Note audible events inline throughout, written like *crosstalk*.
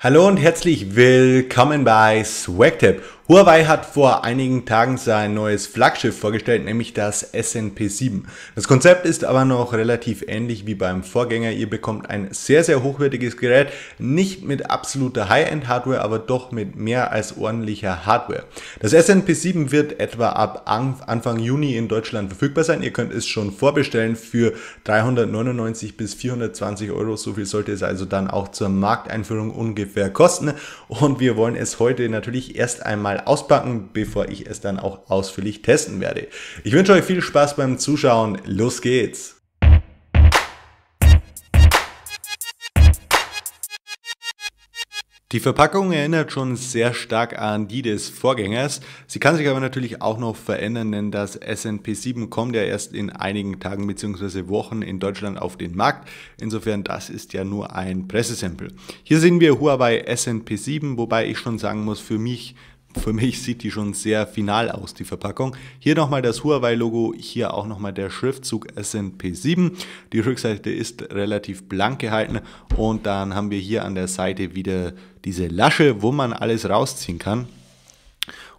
Hallo und herzlich willkommen bei SwagTap. Huawei hat vor einigen Tagen sein neues Flaggschiff vorgestellt, nämlich das SNP 7. Das Konzept ist aber noch relativ ähnlich wie beim Vorgänger. Ihr bekommt ein sehr, sehr hochwertiges Gerät, nicht mit absoluter High-End-Hardware, aber doch mit mehr als ordentlicher Hardware. Das SNP 7 wird etwa ab Anfang Juni in Deutschland verfügbar sein. Ihr könnt es schon vorbestellen für 399 bis 420 Euro. So viel sollte es also dann auch zur Markteinführung ungefähr kosten. Und wir wollen es heute natürlich erst einmal mal auspacken, bevor ich es dann auch ausführlich testen werde. Ich wünsche euch viel Spaß beim Zuschauen. Los geht's! Die Verpackung erinnert schon sehr stark an die des Vorgängers. Sie kann sich aber natürlich auch noch verändern, denn das S&P 7 kommt ja erst in einigen Tagen bzw. Wochen in Deutschland auf den Markt. Insofern, das ist ja nur ein Pressesample. Hier sehen wir Huawei S&P 7, wobei ich schon sagen muss, für mich für mich sieht die schon sehr final aus, die Verpackung. Hier nochmal das Huawei-Logo, hier auch nochmal der Schriftzug SNP7. Die Rückseite ist relativ blank gehalten und dann haben wir hier an der Seite wieder diese Lasche, wo man alles rausziehen kann.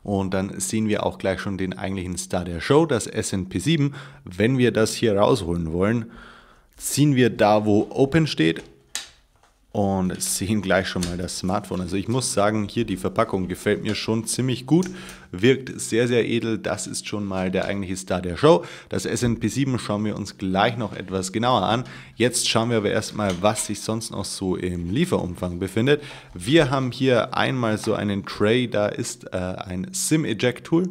Und dann sehen wir auch gleich schon den eigentlichen Star der Show, das SNP7. Wenn wir das hier rausholen wollen, ziehen wir da, wo Open steht, und sehen gleich schon mal das Smartphone. Also ich muss sagen, hier die Verpackung gefällt mir schon ziemlich gut, wirkt sehr, sehr edel. Das ist schon mal der eigentliche Star der Show. Das SNP 7 schauen wir uns gleich noch etwas genauer an. Jetzt schauen wir aber erstmal, was sich sonst noch so im Lieferumfang befindet. Wir haben hier einmal so einen Tray, da ist äh, ein SIM-Eject-Tool.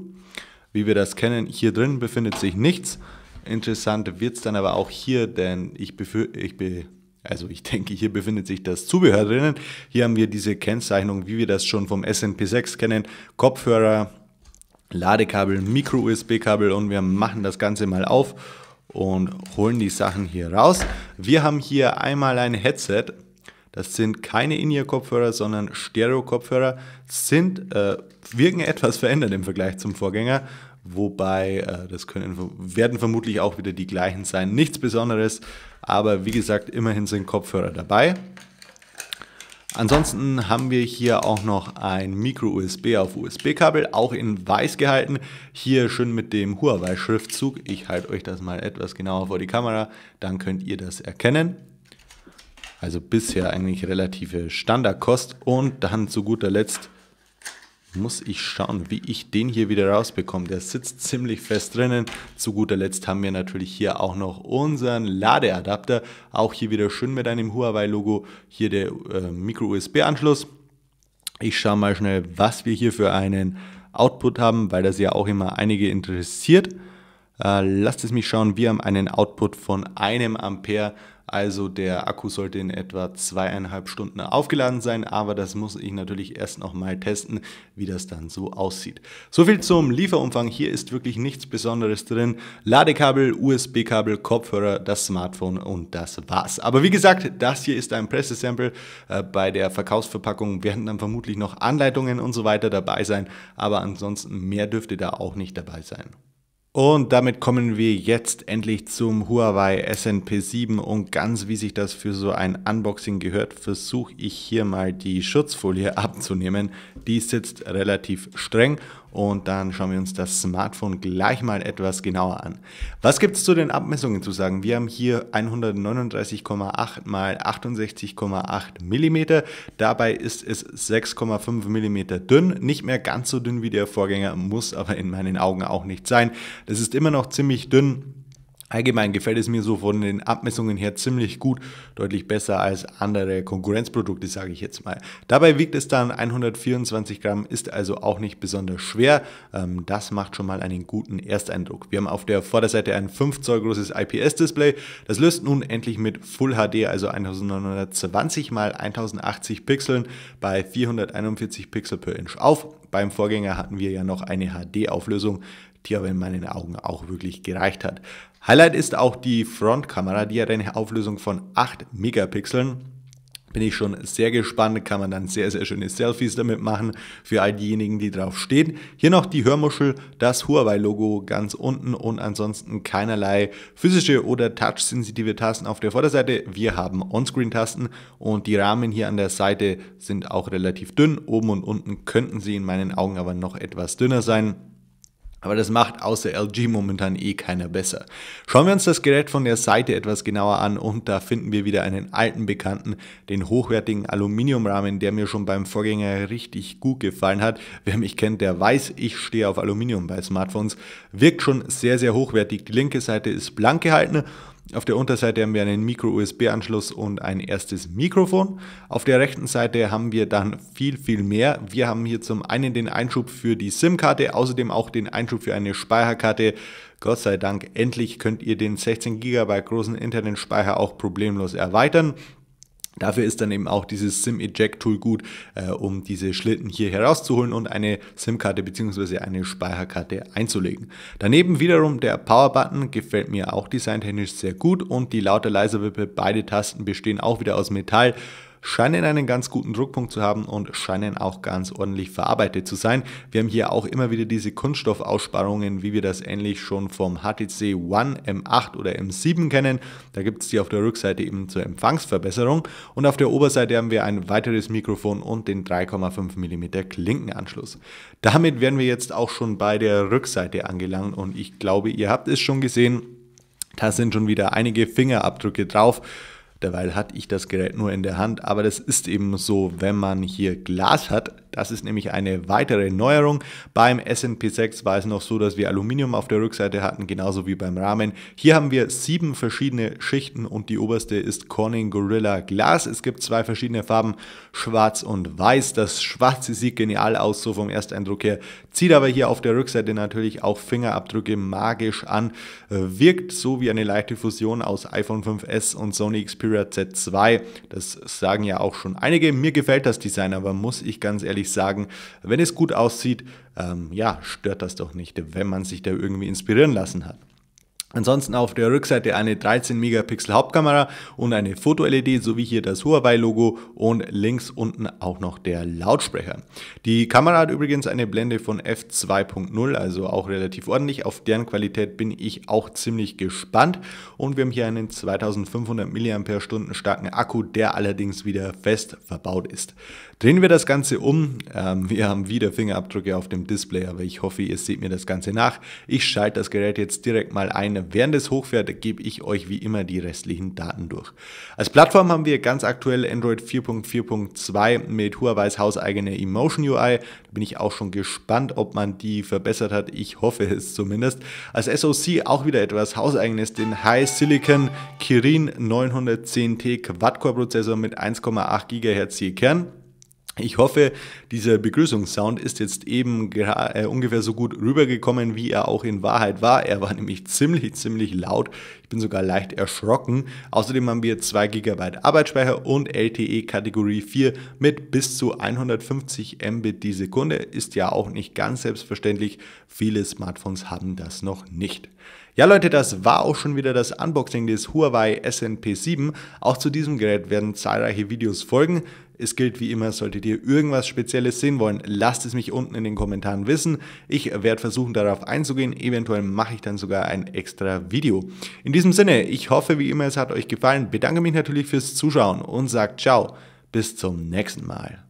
Wie wir das kennen, hier drin befindet sich nichts. Interessant wird es dann aber auch hier, denn ich, befürchte, ich befürchte, also ich denke, hier befindet sich das Zubehör drinnen. Hier haben wir diese Kennzeichnung, wie wir das schon vom SMP6 kennen. Kopfhörer, Ladekabel, Micro-USB-Kabel und wir machen das Ganze mal auf und holen die Sachen hier raus. Wir haben hier einmal ein Headset. Das sind keine In-Ear-Kopfhörer, sondern Stereo-Kopfhörer. äh, wirken etwas verändert im Vergleich zum Vorgänger Wobei, äh, das können, werden vermutlich auch wieder die gleichen sein. Nichts Besonderes, aber wie gesagt, immerhin sind Kopfhörer dabei. Ansonsten haben wir hier auch noch ein Micro-USB auf USB-Kabel, auch in weiß gehalten. Hier schön mit dem Huawei-Schriftzug. Ich halte euch das mal etwas genauer vor die Kamera, dann könnt ihr das erkennen. Also bisher eigentlich relative Standardkost. Und dann zu guter Letzt muss ich schauen, wie ich den hier wieder rausbekomme. Der sitzt ziemlich fest drinnen. Zu guter Letzt haben wir natürlich hier auch noch unseren Ladeadapter. Auch hier wieder schön mit einem Huawei-Logo. Hier der äh, Micro-USB-Anschluss. Ich schaue mal schnell, was wir hier für einen Output haben, weil das ja auch immer einige interessiert. Äh, lasst es mich schauen, wir haben einen Output von einem Ampere also der Akku sollte in etwa zweieinhalb Stunden aufgeladen sein, aber das muss ich natürlich erst noch mal testen, wie das dann so aussieht. So viel zum Lieferumfang. Hier ist wirklich nichts Besonderes drin. Ladekabel, USB-Kabel, Kopfhörer, das Smartphone und das war's. Aber wie gesagt, das hier ist ein Pressesample. Äh, bei der Verkaufsverpackung werden dann vermutlich noch Anleitungen und so weiter dabei sein, aber ansonsten mehr dürfte da auch nicht dabei sein. Und damit kommen wir jetzt endlich zum Huawei SNP 7 und ganz wie sich das für so ein Unboxing gehört, versuche ich hier mal die Schutzfolie *laughs* abzunehmen. Die sitzt relativ streng und dann schauen wir uns das Smartphone gleich mal etwas genauer an. Was gibt es zu den Abmessungen zu sagen? Wir haben hier 139,8 mal 68,8 mm. Dabei ist es 6,5 mm dünn. Nicht mehr ganz so dünn wie der Vorgänger, muss aber in meinen Augen auch nicht sein. Das ist immer noch ziemlich dünn. Allgemein gefällt es mir so von den Abmessungen her ziemlich gut, deutlich besser als andere Konkurrenzprodukte, sage ich jetzt mal. Dabei wiegt es dann 124 Gramm, ist also auch nicht besonders schwer. Ähm, das macht schon mal einen guten Ersteindruck. Wir haben auf der Vorderseite ein 5 Zoll großes IPS-Display. Das löst nun endlich mit Full HD, also 1920 x 1080 Pixeln bei 441 Pixel per Inch auf. Beim Vorgänger hatten wir ja noch eine HD-Auflösung die aber in meinen Augen auch wirklich gereicht hat. Highlight ist auch die Frontkamera, die hat eine Auflösung von 8 Megapixeln. Bin ich schon sehr gespannt, kann man dann sehr, sehr schöne Selfies damit machen für all diejenigen, die drauf stehen. Hier noch die Hörmuschel, das Huawei-Logo ganz unten und ansonsten keinerlei physische oder touchsensitive Tasten auf der Vorderseite. Wir haben Onscreen-Tasten und die Rahmen hier an der Seite sind auch relativ dünn. Oben und unten könnten sie in meinen Augen aber noch etwas dünner sein. Aber das macht außer LG momentan eh keiner besser. Schauen wir uns das Gerät von der Seite etwas genauer an und da finden wir wieder einen alten Bekannten, den hochwertigen Aluminiumrahmen, der mir schon beim Vorgänger richtig gut gefallen hat. Wer mich kennt, der weiß, ich stehe auf Aluminium bei Smartphones. Wirkt schon sehr, sehr hochwertig. Die linke Seite ist blank gehalten auf der Unterseite haben wir einen Micro-USB-Anschluss und ein erstes Mikrofon. Auf der rechten Seite haben wir dann viel, viel mehr. Wir haben hier zum einen den Einschub für die SIM-Karte, außerdem auch den Einschub für eine Speicherkarte. Gott sei Dank, endlich könnt ihr den 16 GB großen Internetspeicher auch problemlos erweitern. Dafür ist dann eben auch dieses SIM-Eject-Tool gut, äh, um diese Schlitten hier herauszuholen und eine SIM-Karte bzw. eine Speicherkarte einzulegen. Daneben wiederum der Power-Button gefällt mir auch designtechnisch sehr gut und die lauter leiser Wippe, beide Tasten bestehen auch wieder aus Metall scheinen einen ganz guten Druckpunkt zu haben und scheinen auch ganz ordentlich verarbeitet zu sein. Wir haben hier auch immer wieder diese Kunststoffaussparungen, wie wir das ähnlich schon vom HTC One M8 oder M7 kennen. Da gibt es die auf der Rückseite eben zur Empfangsverbesserung und auf der Oberseite haben wir ein weiteres Mikrofon und den 3,5 mm Klinkenanschluss. Damit wären wir jetzt auch schon bei der Rückseite angelangt und ich glaube, ihr habt es schon gesehen, da sind schon wieder einige Fingerabdrücke drauf. Derweil hatte ich das Gerät nur in der Hand, aber das ist eben so, wenn man hier Glas hat, das ist nämlich eine weitere Neuerung. Beim S&P 6 war es noch so, dass wir Aluminium auf der Rückseite hatten, genauso wie beim Rahmen. Hier haben wir sieben verschiedene Schichten und die oberste ist Corning Gorilla Glas. Es gibt zwei verschiedene Farben, schwarz und weiß. Das schwarze sieht genial aus, so vom Ersteindruck her. Zieht aber hier auf der Rückseite natürlich auch Fingerabdrücke magisch an. Wirkt so wie eine leichte Fusion aus iPhone 5S und Sony Xperia Z2. Das sagen ja auch schon einige. Mir gefällt das Design, aber muss ich ganz ehrlich ehrlich sagen, wenn es gut aussieht, ähm, ja, stört das doch nicht, wenn man sich da irgendwie inspirieren lassen hat. Ansonsten auf der Rückseite eine 13 Megapixel Hauptkamera und eine Foto-LED sowie hier das Huawei-Logo und links unten auch noch der Lautsprecher. Die Kamera hat übrigens eine Blende von f2.0, also auch relativ ordentlich. Auf deren Qualität bin ich auch ziemlich gespannt. Und wir haben hier einen 2500 mAh starken Akku, der allerdings wieder fest verbaut ist. Drehen wir das Ganze um. Ähm, wir haben wieder Fingerabdrücke auf dem Display, aber ich hoffe, ihr seht mir das Ganze nach. Ich schalte das Gerät jetzt direkt mal ein meinem. Während es hochfährt, gebe ich euch wie immer die restlichen Daten durch. Als Plattform haben wir ganz aktuell Android 4.4.2 mit Huawei's hauseigene Emotion UI. Da bin ich auch schon gespannt, ob man die verbessert hat. Ich hoffe es zumindest. Als SoC auch wieder etwas hauseigenes, den High Silicon Kirin 910T Quad-Core-Prozessor mit 1,8 GHz je Kern. Ich hoffe, dieser Begrüßungssound ist jetzt eben äh, ungefähr so gut rübergekommen, wie er auch in Wahrheit war. Er war *laughs* nämlich ziemlich, ziemlich laut. Ich bin sogar leicht erschrocken. Außerdem haben wir 2 GB Arbeitsspeicher und LTE Kategorie 4 mit bis zu 150 Mbit die Sekunde. Ist ja auch nicht ganz selbstverständlich. Viele Smartphones haben das noch nicht. Ja Leute, das war auch schon wieder das Unboxing des Huawei SNP 7. Auch zu diesem Gerät werden zahlreiche Videos folgen. Es gilt wie immer, solltet ihr irgendwas Spezielles sehen wollen, lasst es mich unten in den Kommentaren wissen. Ich werde versuchen, darauf einzugehen. Eventuell mache ich dann sogar ein extra Video. In diesem Sinne, ich hoffe wie immer, es hat euch gefallen. Bedanke mich natürlich fürs Zuschauen und sagt ciao. Bis zum nächsten Mal.